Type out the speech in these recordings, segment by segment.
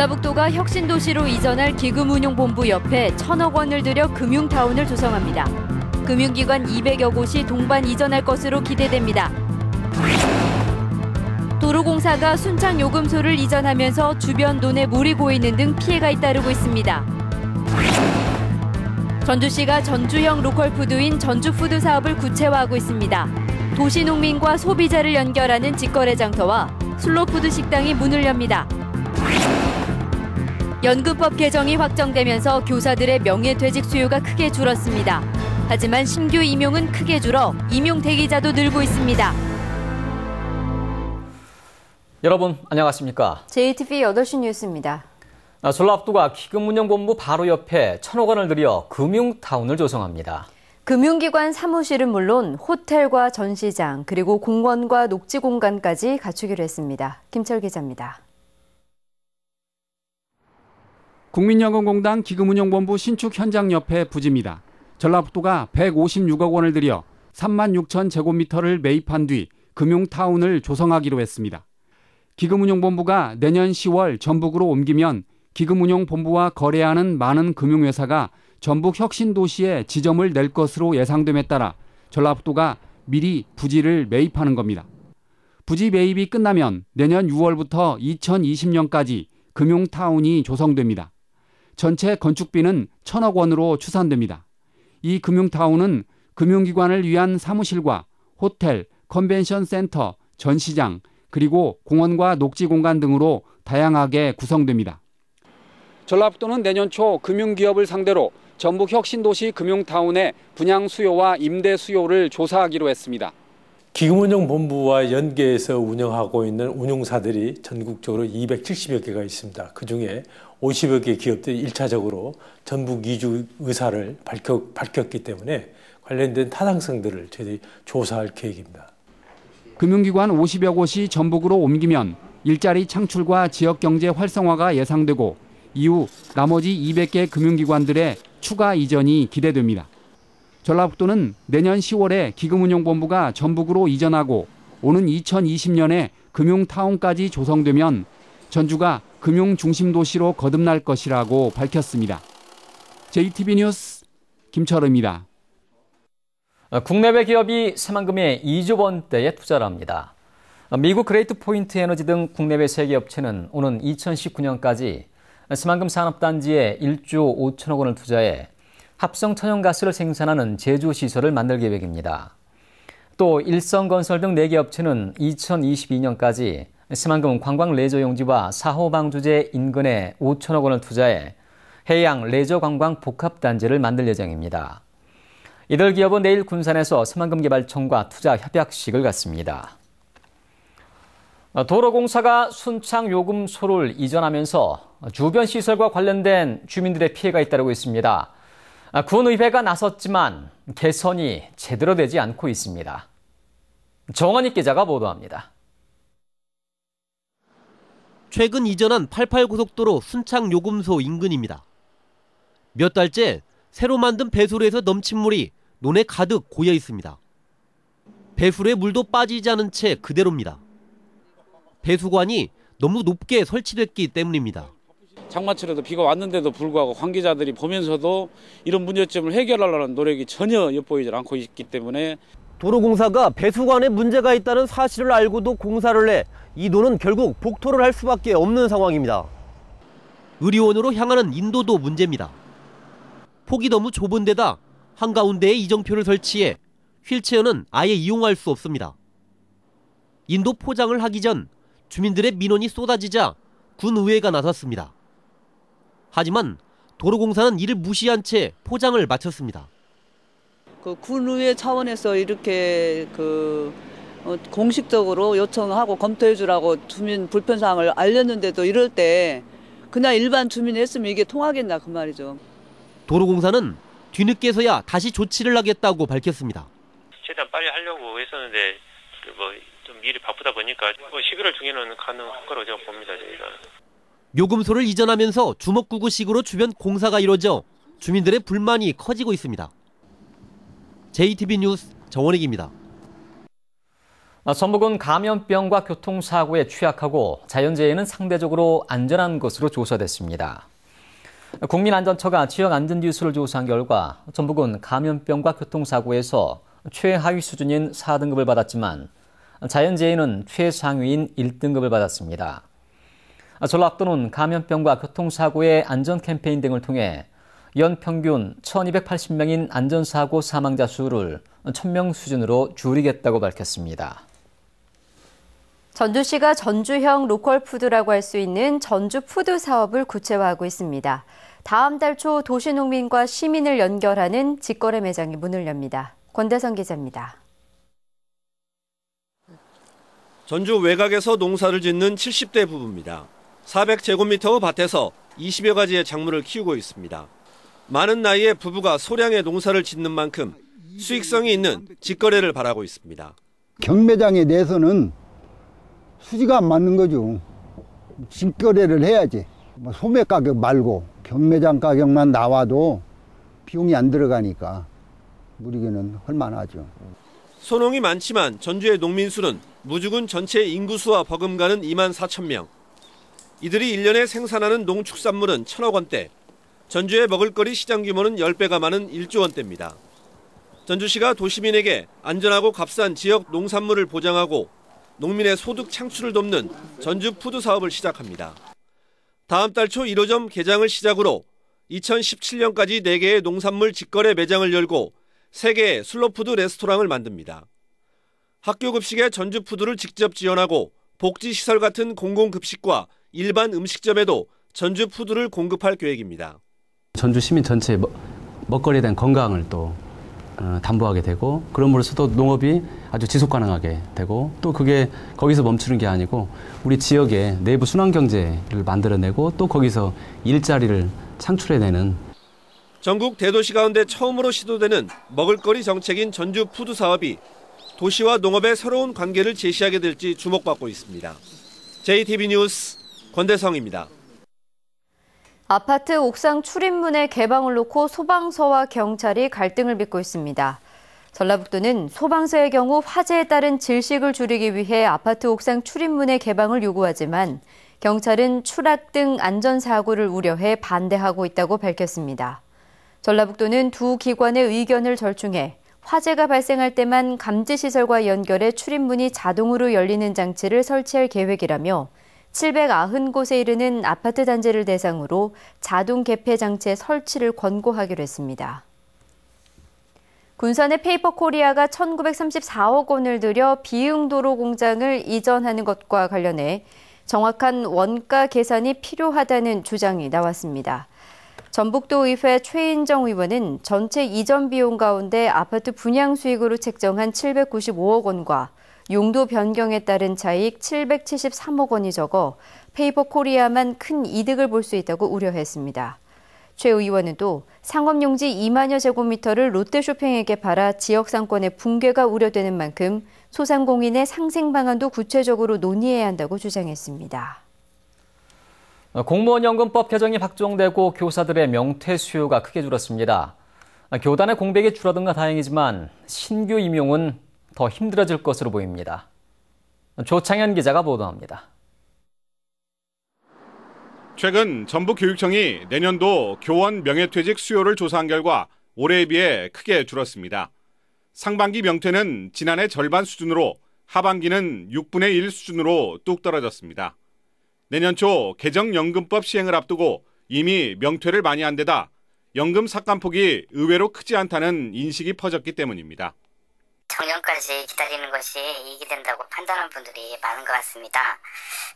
전라북도가 혁신도시로 이전할 기금운용본부 옆에 천억 원을 들여 금융타운을 조성합니다. 금융기관 200여 곳이 동반 이전할 것으로 기대됩니다. 도로공사가 순창 요금소를 이전하면서 주변 논에 물이 고이는 등 피해가 잇따르고 있습니다. 전주시가 전주형 로컬푸드인 전주푸드 사업을 구체화하고 있습니다. 도시농민과 소비자를 연결하는 직거래 장터와 슬로푸드 식당이 문을 엽니다. 연금법 개정이 확정되면서 교사들의 명예퇴직 수요가 크게 줄었습니다. 하지만 신규 임용은 크게 줄어 임용 대기자도 늘고 있습니다. 여러분 안녕하십니까? j t v 8시 뉴스입니다. 아, 솔라북두가 기금운용본부 바로 옆에 천억 원을 들여 금융타운을 조성합니다. 금융기관 사무실은 물론 호텔과 전시장 그리고 공원과 녹지 공간까지 갖추기로 했습니다. 김철 기자입니다. 국민연금공단 기금운용본부 신축 현장 옆에 부지입니다. 전라북도가 156억 원을 들여 3만 6천 제곱미터를 매입한 뒤 금융타운을 조성하기로 했습니다. 기금운용본부가 내년 10월 전북으로 옮기면 기금운용본부와 거래하는 많은 금융회사가 전북 혁신도시에 지점을 낼 것으로 예상됨에 따라 전라북도가 미리 부지를 매입하는 겁니다. 부지 매입이 끝나면 내년 6월부터 2020년까지 금융타운이 조성됩니다. 전체 건축비는 천억 원으로 추산됩니다. 이 금융타운은 금융기관을 위한 사무실과 호텔, 컨벤션 센터, 전시장, 그리고 공원과 녹지 공간 등으로 다양하게 구성됩니다. 전라북도는 내년 초 금융기업을 상대로 전북 혁신도시 금융타운의 분양 수요와 임대 수요를 조사하기로 했습니다. 기금운용본부와 연계해서 운영하고 있는 운용사들이 전국적으로 270여 개가 있습니다. 그중에 50여 개 기업들이 일차적으로 전북 이주 의사를 밝혔, 밝혔기 때문에 관련된 타당성들을 저희들이 조사할 계획입니다. 금융기관 50여 곳이 전북으로 옮기면 일자리 창출과 지역 경제 활성화가 예상되고 이후 나머지 200개 금융기관들의 추가 이전이 기대됩니다. 전라북도는 내년 10월에 기금운용본부가 전북으로 이전하고 오는 2020년에 금융타운까지 조성되면 전주가 금융 중심 도시로 거듭날 것이라고 밝혔습니다. JTB 뉴스 김철우입니다. 아, 국내외 기업이 새만금에 2조 원대에 투자를 합니다. 아, 미국 그레이트 포인트 에너지 등 국내외 세계 업체는 오는 2019년까지 새만금 산업단지에 1조 5천억 원을 투자해 합성 천연가스를 생산하는 제조시설을 만들 계획입니다. 또 일성건설 등 4개 업체는 2022년까지 새만금 관광 레저 용지와 사호방 주제 인근에 5천억 원을 투자해 해양 레저 관광 복합 단지를 만들 예정입니다. 이들 기업은 내일 군산에서 새만금개발청과 투자 협약식을 갖습니다. 도로공사가 순창 요금소를 이전하면서 주변 시설과 관련된 주민들의 피해가 잇따르고 있습니다. 군의회가 나섰지만 개선이 제대로 되지 않고 있습니다. 정원익 기자가 보도합니다. 최근 이전한 88고속도로 순창 요금소 인근입니다. 몇 달째 새로 만든 배수로에서 넘친 물이 논에 가득 고여 있습니다. 배수로에 물도 빠지지 않은 채 그대로입니다. 배수관이 너무 높게 설치됐기 때문입니다. 장마철에도 비가 왔는데도 불구하고 관계자들이 보면서도 이런 문제점을 해결하려는 노력이 전혀 엿보이질 않고 있기 때문에 도로공사가 배수관에 문제가 있다는 사실을 알고도 공사를 해 이도는 결국 복토를 할 수밖에 없는 상황입니다. 의료원으로 향하는 인도도 문제입니다. 폭이 너무 좁은 데다 한가운데에 이정표를 설치해 휠체어는 아예 이용할 수 없습니다. 인도 포장을 하기 전 주민들의 민원이 쏟아지자 군의회가 나섰습니다. 하지만 도로공사는 이를 무시한 채 포장을 마쳤습니다. 그 군의회 차원에서 이렇게 그 어, 공식적으로 요청하고 검토해 주라고 주민 불편사항을 알렸는데도 이럴 때 그냥 일반 주민이 했으면 이게 통하겠나 그 말이죠. 도로공사는 뒤늦게서야 다시 조치를 하겠다고 밝혔습니다. 최대한 빨리 하려고 했었는데 그 뭐좀 일이 바쁘다 보니까 11월 뭐 중에는 가능할 거라고 제가 봅니다. 저희가. 요금소를 이전하면서 주먹구구식으로 주변 공사가 이뤄져 주민들의 불만이 커지고 있습니다. JTB 뉴스 정원익입니다. 전북은 아, 감염병과 교통사고에 취약하고 자연재해는 상대적으로 안전한 것으로 조사됐습니다. 국민안전처가 지역 안전 뉴스를 조사한 결과 전북은 감염병과 교통사고에서 최하위 수준인 4등급을 받았지만 자연재해는 최상위인 1등급을 받았습니다. 전라도는 북 감염병과 교통사고의 안전 캠페인 등을 통해 연평균 1,280명인 안전사고 사망자 수를 1,000명 수준으로 줄이겠다고 밝혔습니다. 전주시가 전주형 로컬푸드라고 할 수 있는 전주푸드 사업을 구체화하고 있습니다. 다음 달 초 도시농민과 시민을 연결하는 직거래 매장이 문을 엽니다. 권대성 기자입니다. 전주 외곽에서 농사를 짓는 70대 부부입니다. 400제곱미터 밭에서 20여 가지의 작물을 키우고 있습니다. 많은 나이에 부부가 소량의 농사를 짓는 만큼 수익성이 있는 직거래를 바라고 있습니다. 경매장에 대해서는 수지가 안 맞는 거죠. 직거래를 해야지. 뭐 소매 가격 말고 경매장 가격만 나와도 비용이 안 들어가니까 무리기는 할만하죠. 소농이 많지만 전주의 농민 수는 무주군 전체 인구수와 버금가는 2만 4천 명. 이들이 1년에 생산하는 농축산물은 천억 원대. 전주의 먹을거리 시장 규모는 10배가 많은 1조 원대입니다. 전주시가 도시민에게 안전하고 값싼 지역 농산물을 보장하고 농민의 소득 창출을 돕는 전주 푸드 사업을 시작합니다. 다음 달 초 1호점 개장을 시작으로 2017년까지 4개의 농산물 직거래 매장을 열고 3개의 슬로푸드 레스토랑을 만듭니다. 학교 급식에 전주 푸드를 직접 지원하고 복지시설 같은 공공급식과 일반 음식점에도 전주 푸드를 공급할 계획입니다. 전주 시민 전체의 먹거리에 대한 건강을 또 어, 담보하게 되고 그럼으로써도 농업이 아주 지속 가능하게 되고 또 그게 거기서 멈추는 게 아니고 우리 지역의 내부 순환 경제를 만들어내고 또 거기서 일자리를 창출해내는 전국 대도시 가운데 처음으로 시도되는 먹을거리 정책인 전주 푸드 사업이 도시와 농업의 새로운 관계를 제시하게 될지 주목받고 있습니다. JTB 뉴스 권대성입니다. 아파트 옥상 출입문에 개방을 놓고 소방서와 경찰이 갈등을 빚고 있습니다. 전라북도는 소방서의 경우 화재에 따른 질식을 줄이기 위해 아파트 옥상 출입문의 개방을 요구하지만 경찰은 추락 등 안전사고를 우려해 반대하고 있다고 밝혔습니다. 전라북도는 두 기관의 의견을 절충해 화재가 발생할 때만 감지시설과 연결해 출입문이 자동으로 열리는 장치를 설치할 계획이라며 790곳에 이르는 아파트 단지를 대상으로 자동 개폐 장치 설치를 권고하기로 했습니다. 군산의 페이퍼 코리아가 1934억 원을 들여 비응도로 공장을 이전하는 것과 관련해 정확한 원가 계산이 필요하다는 주장이 나왔습니다. 전북도의회 최인정 의원은 전체 이전 비용 가운데 아파트 분양 수익으로 책정한 795억 원과 용도 변경에 따른 차익 773억 원이 적어 페이퍼 코리아만 큰 이득을 볼 수 있다고 우려했습니다. 최 의원은 또 상업용지 2만여 제곱미터를 롯데쇼핑에게 팔아 지역 상권의 붕괴가 우려되는 만큼 소상공인의 상생 방안도 구체적으로 논의해야 한다고 주장했습니다. 공무원 연금법 개정이 확정되고 교사들의 명퇴 수요가 크게 줄었습니다. 교단의 공백이 줄어든 가 다행이지만 신규 임용은 더 힘들어질 것으로 보입니다. 조창현 기자가 보도합니다. 최근 전북교육청이 내년도 교원 명예퇴직 수요를 조사한 결과 올해에 비해 크게 줄었습니다. 상반기 명퇴는 지난해 절반 수준으로 하반기는 6분의 1 수준으로 뚝 떨어졌습니다. 내년 초 개정연금법 시행을 앞두고 이미 명퇴를 많이 한 데다 연금 삭감폭이 의외로 크지 않다는 인식이 퍼졌기 때문입니다. 2009년까지 기다리는 것이 이익이 된다고 판단한 분들이 많은 것 같습니다.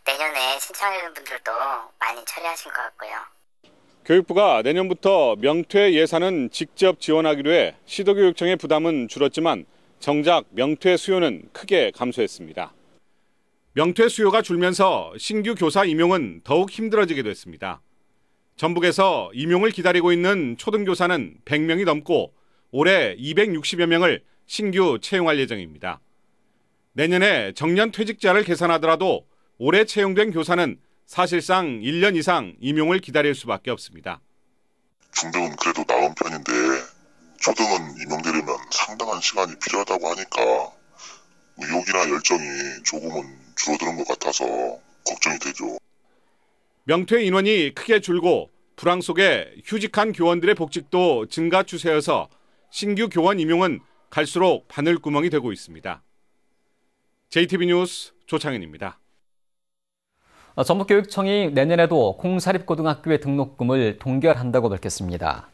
내년에 신청하는 분들도 많이 처리하신 것 같고요. 교육부가 내년부터 명퇴 예산은 직접 지원하기로 해 시도교육청의 부담은 줄었지만 정작 명퇴 수요는 크게 감소했습니다. 명퇴 수요가 줄면서 신규 교사 임용은 더욱 힘들어지게 됐습니다. 전북에서 임용을 기다리고 있는 초등교사는 100명이 넘고 올해 260여 명을 신규 채용할 예정입니다. 내년에 정년 퇴직자를 계산하더라도 올해 채용된 교사는 사실상 1년 이상 임용을 기다릴 수밖에 없습니다. 중등은 그래도 나은 편인데 초등은 임용되려면 상당한 시간이 필요하다고 하니까 의욕이나 열정이 조금은 줄어드는 것 같아서 걱정이 되죠. 명퇴 인원이 크게 줄고 불황 속에 휴직한 교원들의 복직도 증가 추세여서 신규 교원 임용은 갈수록 바늘구멍이 되고 있습니다. JTB 뉴스 조창현입니다. 어, 전북교육청이 내년에도 공사립고등학교의 등록금을 동결한다고 밝혔습니다.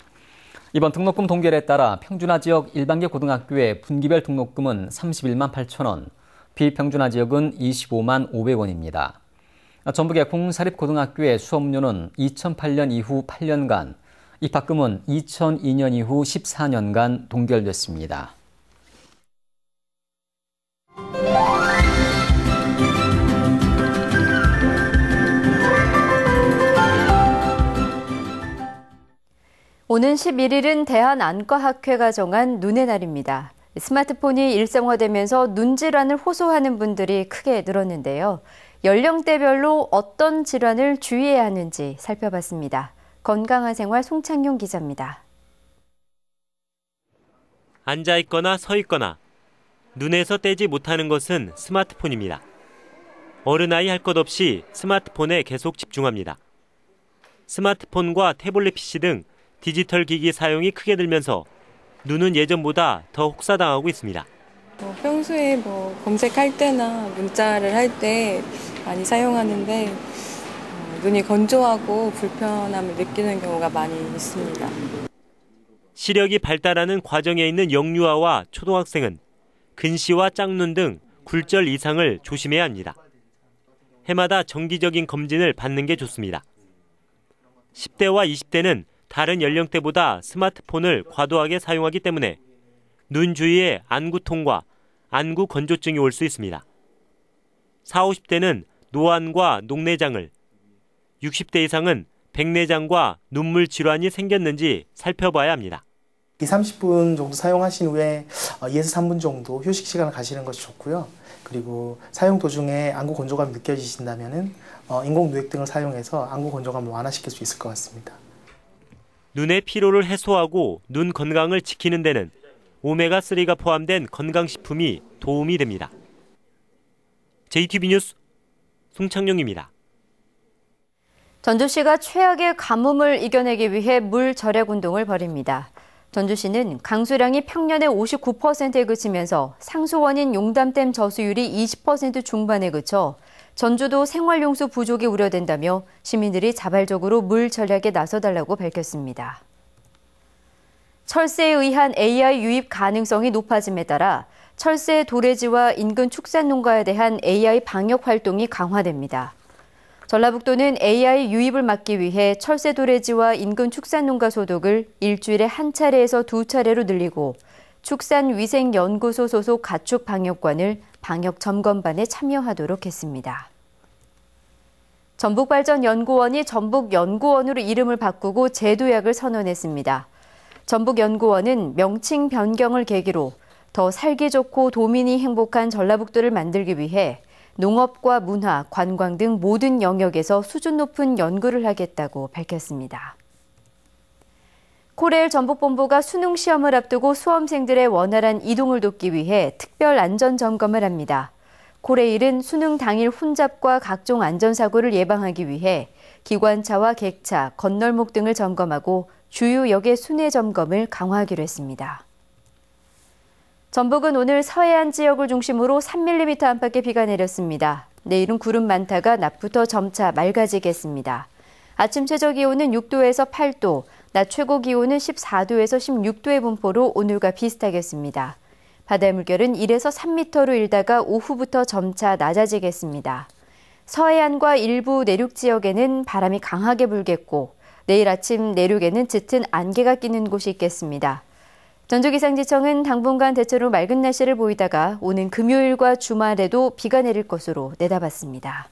이번 등록금 동결에 따라 평준화 지역 1단계 고등학교의 분기별 등록금은 31만 8천 원, 비평준화 지역은 25만 500원입니다. 어, 전북의 공사립고등학교의 수업료는 2008년 이후 8년간, 입학금은 2002년 이후 14년간 동결됐습니다. 오는 11일은 대한안과학회가 정한 눈의 날입니다. 스마트폰이 일상화되면서 눈 질환을 호소하는 분들이 크게 늘었는데요. 연령대별로 어떤 질환을 주의해야 하는지 살펴봤습니다. 건강한 생활 송창용 기자입니다. 앉아 있거나 서 있거나 눈에서 떼지 못하는 것은 스마트폰입니다. 어른아이 할 것 없이 스마트폰에 계속 집중합니다. 스마트폰과 태블릿 PC 등 디지털 기기 사용이 크게 늘면서 눈은 예전보다 더 혹사당하고 있습니다. 뭐 평소에 뭐 검색할 때나 문자를 할 때 많이 사용하는데 어, 눈이 건조하고 불편함을 느끼는 경우가 많이 있습니다. 시력이 발달하는 과정에 있는 영유아와 초등학생은 근시와 짝눈 등 굴절 이상을 조심해야 합니다. 해마다 정기적인 검진을 받는 게 좋습니다. 10대와 20대는 다른 연령대보다 스마트폰을 과도하게 사용하기 때문에 눈 주위에 안구통과 안구 건조증이 올 수 있습니다. 40, 50대는 노안과 녹내장을, 60대 이상은 백내장과 눈물 질환이 생겼는지 살펴봐야 합니다. 2, 30분 정도 사용하신 후에 2에서 어, 3분 정도 휴식 시간을 가시는 것이 좋고요. 그리고 사용 도중에 안구 건조감이 느껴지신다면 어, 인공 누액 등을 사용해서 안구 건조감을 완화시킬 수 있을 것 같습니다. 눈의 피로를 해소하고 눈 건강을 지키는 데는 오메가3가 포함된 건강식품이 도움이 됩니다. JTB 뉴스 송창룡입니다 전주시가 최악의 가뭄을 이겨내기 위해 물 절약 운동을 벌입니다. 전주시는 강수량이 평년의 59%에 그치면서 상수원인 용담댐 저수율이 20% 중반에 그쳐 전주도 생활용수 부족이 우려된다며 시민들이 자발적으로 물 절약에 나서달라고 밝혔습니다. 철새에 의한 AI 유입 가능성이 높아짐에 따라 철새 도래지와 인근 축산농가에 대한 AI 방역 활동이 강화됩니다. 전라북도는 AI 유입을 막기 위해 철새 도래지와 인근 축산농가 소독을 일주일에 한 차례에서 두 차례로 늘리고 축산위생연구소 소속 가축방역관을 방역 점검반에 참여하도록 했습니다. 전북발전연구원이 전북연구원으로 이름을 바꾸고 제도약을 선언했습니다. 전북연구원은 명칭 변경을 계기로 더 살기 좋고 도민이 행복한 전라북도를 만들기 위해 농업과 문화, 관광 등 모든 영역에서 수준 높은 연구를 하겠다고 밝혔습니다. 코레일 전북본부가 수능 시험을 앞두고 수험생들의 원활한 이동을 돕기 위해 특별 안전 점검을 합니다. 코레일은 수능 당일 혼잡과 각종 안전사고를 예방하기 위해 기관차와 객차, 건널목 등을 점검하고 주유역의 순회 점검을 강화하기로 했습니다. 전북은 오늘 서해안 지역을 중심으로 3mm 안팎의 비가 내렸습니다. 내일은 구름 많다가 낮부터 점차 맑아지겠습니다. 아침 최저 기온은 6도에서 8도, 낮 최고 기온은 14도에서 16도의 분포로 오늘과 비슷하겠습니다. 바다의 물결은 1에서 3m로 일다가 오후부터 점차 낮아지겠습니다. 서해안과 일부 내륙 지역에는 바람이 강하게 불겠고 내일 아침 내륙에는 짙은 안개가 끼는 곳이 있겠습니다. 전주기상지청은 당분간 대체로 맑은 날씨를 보이다가 오는 금요일과 주말에도 비가 내릴 것으로 내다봤습니다.